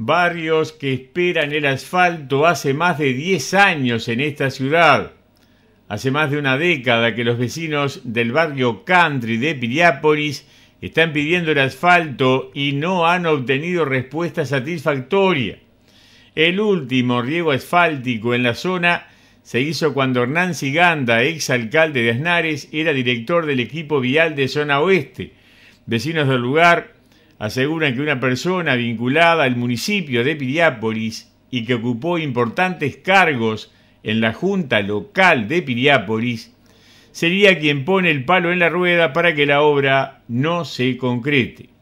barrios que esperan el asfalto hace más de 10 años en esta ciudad. Hace más de una década que los vecinos del barrio Country de Piriápolis están pidiendo el asfalto y no han obtenido respuesta satisfactoria. El último riego asfáltico en la zona se hizo cuando Hernán Siganda, ex alcalde de Aznares, era director del equipo vial de zona oeste. Vecinos del lugar aseguran que una persona vinculada al municipio de Piriápolis y que ocupó importantes cargos en la Junta Local de Piriápolis sería quien pone el palo en la rueda para que la obra no se concrete.